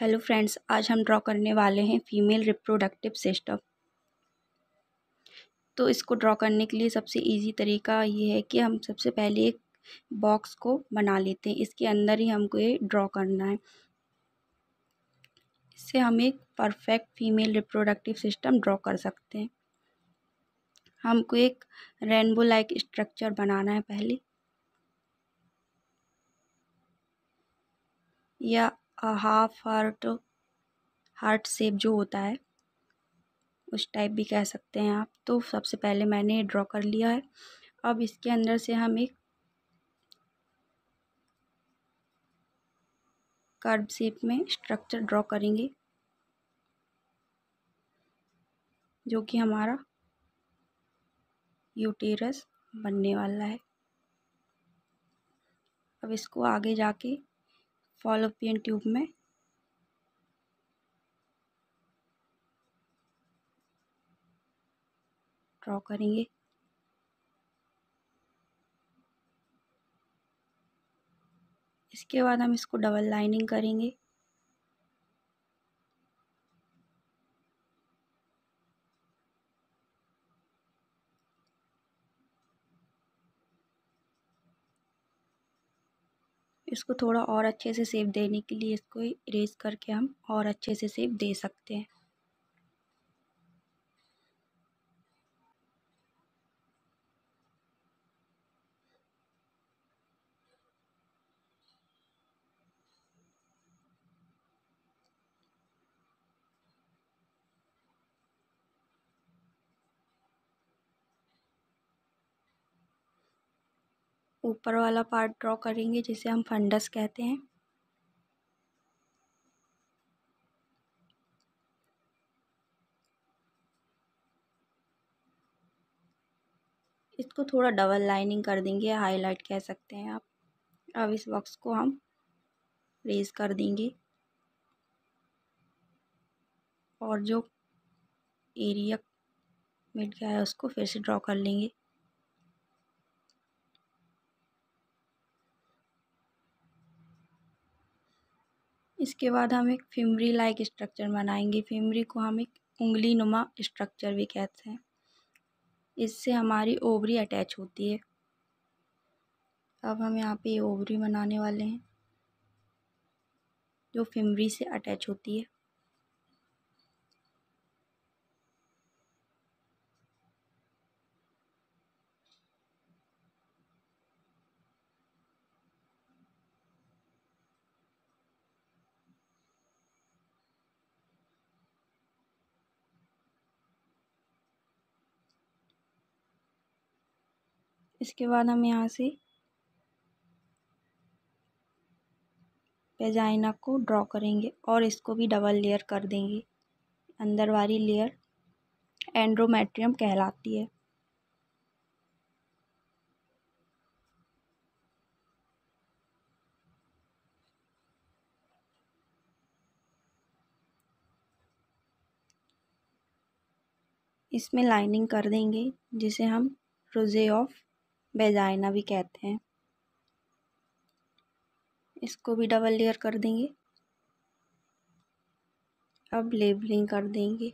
hello friends आज हम draw करने वाले हैं फीमेल रिप्रोडक्टिव सिस्टम तो इसको ड्रॉ करने के लिए सबसे इजी तरीका ये है कि हम सबसे पहले एक बॉक्स को बना लेते हैं इसके अंदर ही हमको ये ड्रॉ करना है इससे हम एक perfect female reproductive system draw कर सकते हैं हमको एक रेनबो लाइक स्ट्रक्चर बनाना है पहले या हाफ हार्ट हार्ट सेप जो होता है उस टाइप भी कह सकते हैं आप तो सबसे पहले मैंने ड्रॉ कर लिया है अब इसके अंदर से हम एक कर्ब सेप में स्ट्रक्चर ड्रॉ करेंगे जो कि हमारा यूटेरस बनने वाला है अब इसको आगे जाके फॉलोपियन ट्यूब में ड्रॉ करेंगे इसके बाद हम इसको डबल लाइनिंग करेंगे इसको थोड़ा और अच्छे से शेप देने के लिए इसको इरेज़ करके हम और अच्छे से शेप दे सकते हैं ऊपर वाला पार्ट ड्रॉ करेंगे जिसे हम फंडस कहते हैं इसको थोड़ा डबल लाइनिंग कर देंगे हाईलाइट कह सकते हैं आप अब इस बॉक्स को हम रेज कर देंगे और जो एरिया मिट गया है उसको फिर से ड्रॉ कर लेंगे इसके बाद हम एक फ़िमरी लाइक स्ट्रक्चर बनाएंगे फ़िमरी को हम एक उंगली नुमा स्ट्रक्चर भी कहते हैं इससे हमारी ओवरी अटैच होती है अब हम यहाँ पे ओवरी बनाने वाले हैं जो फ़िमरी से अटैच होती है इसके बाद हम यहाँ से पेजाइना को ड्रॉ करेंगे और इसको भी डबल लेयर कर देंगे अंदर वाली लेयर एंड्रोमेट्रियम कहलाती है इसमें लाइनिंग कर देंगे जिसे हम रोज़े ऑफ बेजाइना भी कहते हैं इसको भी डबल लेयर कर देंगे अब लेबलिंग कर देंगे